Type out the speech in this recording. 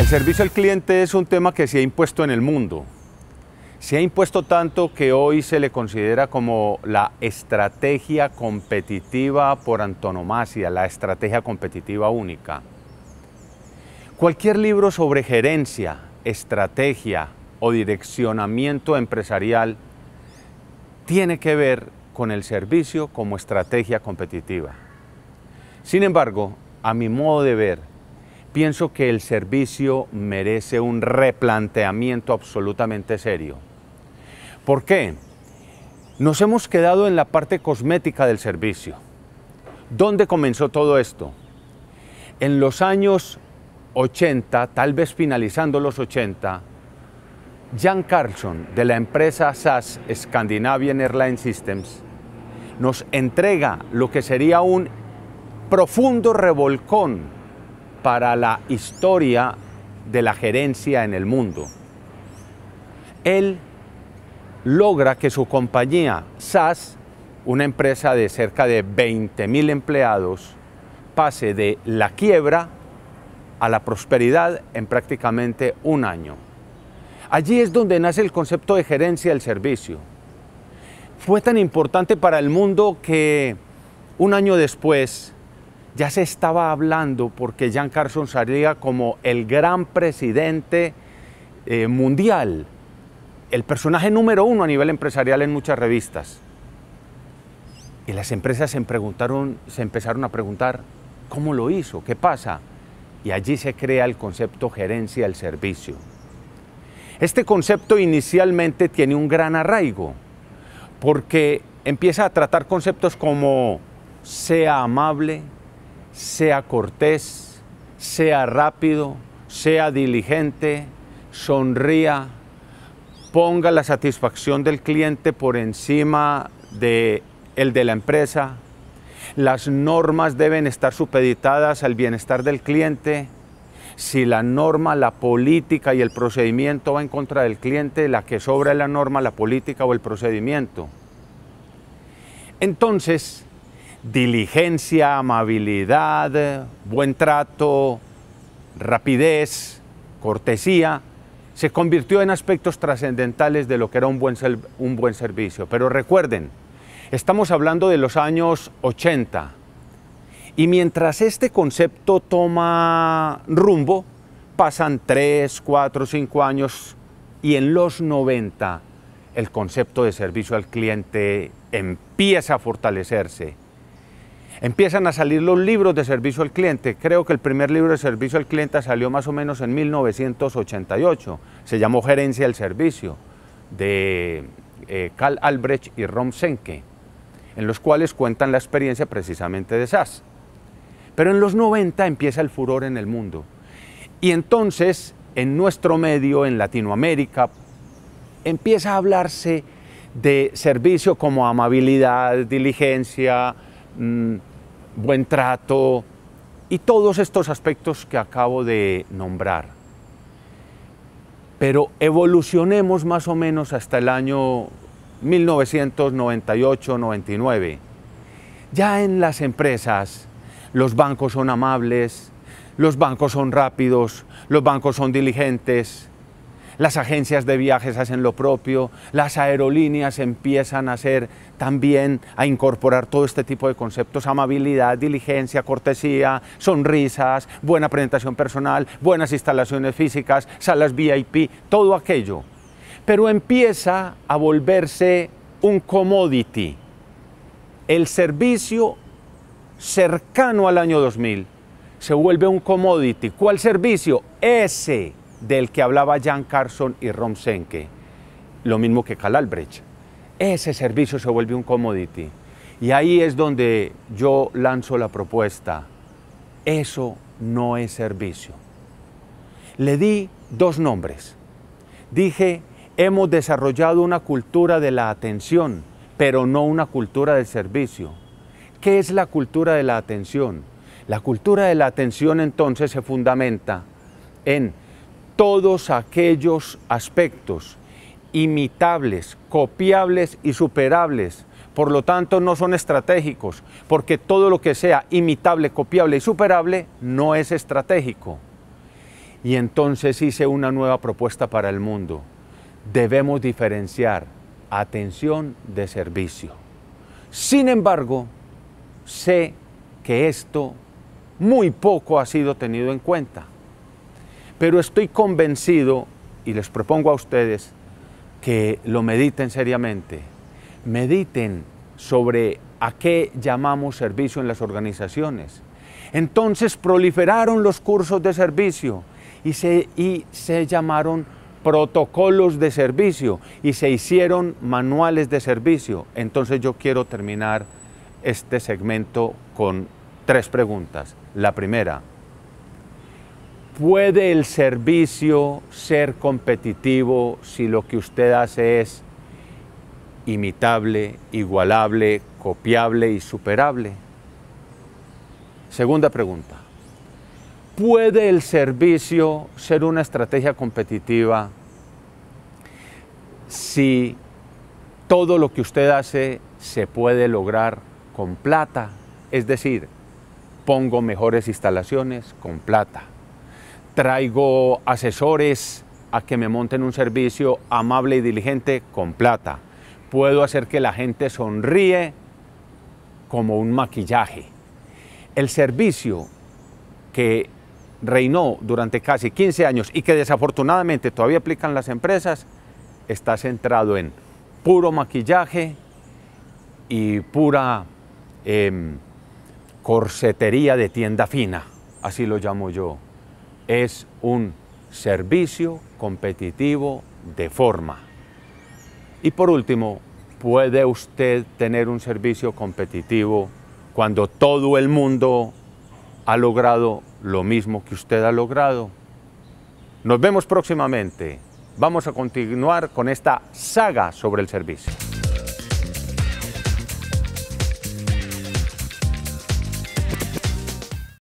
el servicio al cliente es un tema que se ha impuesto en el mundo. Se ha impuesto tanto que hoy se le considera como la estrategia competitiva por antonomasia, la estrategia competitiva única. Cualquier libro sobre gerencia, estrategia o direccionamiento empresarial tiene que ver con el servicio como estrategia competitiva. Sin embargo, a mi modo de ver, pienso que el servicio merece un replanteamiento absolutamente serio. ¿Por qué? Nos hemos quedado en la parte cosmética del servicio. ¿Dónde comenzó todo esto? En los años 80, tal vez finalizando los 80, Jan Carlson de la empresa SAS Scandinavian Airline Systems nos entrega lo que sería un profundo revolcón para la historia de la gerencia en el mundo. Él logra que su compañía SAS, una empresa de cerca de 20.000 empleados, pase de la quiebra a la prosperidad en prácticamente un año. Allí es donde nace el concepto de gerencia del servicio. Fue tan importante para el mundo que un año después ya se estaba hablando porque Jean Carson salía como el gran presidente eh, mundial, el personaje número uno a nivel empresarial en muchas revistas. Y las empresas se, se empezaron a preguntar, ¿cómo lo hizo? ¿Qué pasa? Y allí se crea el concepto gerencia del servicio. Este concepto inicialmente tiene un gran arraigo, porque empieza a tratar conceptos como sea amable, sea cortés, sea rápido, sea diligente, sonría, ponga la satisfacción del cliente por encima de el de la empresa. Las normas deben estar supeditadas al bienestar del cliente. Si la norma, la política y el procedimiento va en contra del cliente, la que sobra la norma, la política o el procedimiento. Entonces, diligencia, amabilidad, buen trato, rapidez, cortesía, se convirtió en aspectos trascendentales de lo que era un buen, un buen servicio. Pero recuerden, estamos hablando de los años 80 y mientras este concepto toma rumbo, pasan 3, 4, 5 años y en los 90 el concepto de servicio al cliente empieza a fortalecerse Empiezan a salir los libros de servicio al cliente. Creo que el primer libro de servicio al cliente salió más o menos en 1988. Se llamó Gerencia del Servicio, de eh, Carl Albrecht y Rom Senke, en los cuales cuentan la experiencia precisamente de SAS. Pero en los 90 empieza el furor en el mundo. Y entonces, en nuestro medio, en Latinoamérica, empieza a hablarse de servicio como amabilidad, diligencia, Mm, buen trato y todos estos aspectos que acabo de nombrar. Pero evolucionemos más o menos hasta el año 1998-99. Ya en las empresas los bancos son amables, los bancos son rápidos, los bancos son diligentes, las agencias de viajes hacen lo propio, las aerolíneas empiezan a hacer también, a incorporar todo este tipo de conceptos, amabilidad, diligencia, cortesía, sonrisas, buena presentación personal, buenas instalaciones físicas, salas VIP, todo aquello. Pero empieza a volverse un commodity, el servicio cercano al año 2000 se vuelve un commodity. ¿Cuál servicio? Ese del que hablaba Jan Carson y Rom Senke, lo mismo que Cal Albrecht. Ese servicio se vuelve un commodity. Y ahí es donde yo lanzo la propuesta. Eso no es servicio. Le di dos nombres. Dije, hemos desarrollado una cultura de la atención, pero no una cultura de servicio. ¿Qué es la cultura de la atención? La cultura de la atención entonces se fundamenta en todos aquellos aspectos imitables, copiables y superables. Por lo tanto, no son estratégicos, porque todo lo que sea imitable, copiable y superable no es estratégico. Y entonces hice una nueva propuesta para el mundo. Debemos diferenciar atención de servicio. Sin embargo, sé que esto muy poco ha sido tenido en cuenta. Pero estoy convencido, y les propongo a ustedes, que lo mediten seriamente. Mediten sobre a qué llamamos servicio en las organizaciones. Entonces proliferaron los cursos de servicio y se, y se llamaron protocolos de servicio y se hicieron manuales de servicio. Entonces yo quiero terminar este segmento con tres preguntas. La primera, ¿Puede el servicio ser competitivo si lo que usted hace es imitable, igualable, copiable y superable? Segunda pregunta. ¿Puede el servicio ser una estrategia competitiva si todo lo que usted hace se puede lograr con plata? Es decir, pongo mejores instalaciones con plata traigo asesores a que me monten un servicio amable y diligente con plata. Puedo hacer que la gente sonríe como un maquillaje. El servicio que reinó durante casi 15 años y que desafortunadamente todavía aplican las empresas, está centrado en puro maquillaje y pura em, corsetería de tienda fina, así lo llamo yo es un servicio competitivo de forma. Y por último, puede usted tener un servicio competitivo cuando todo el mundo ha logrado lo mismo que usted ha logrado. Nos vemos próximamente. Vamos a continuar con esta saga sobre el servicio.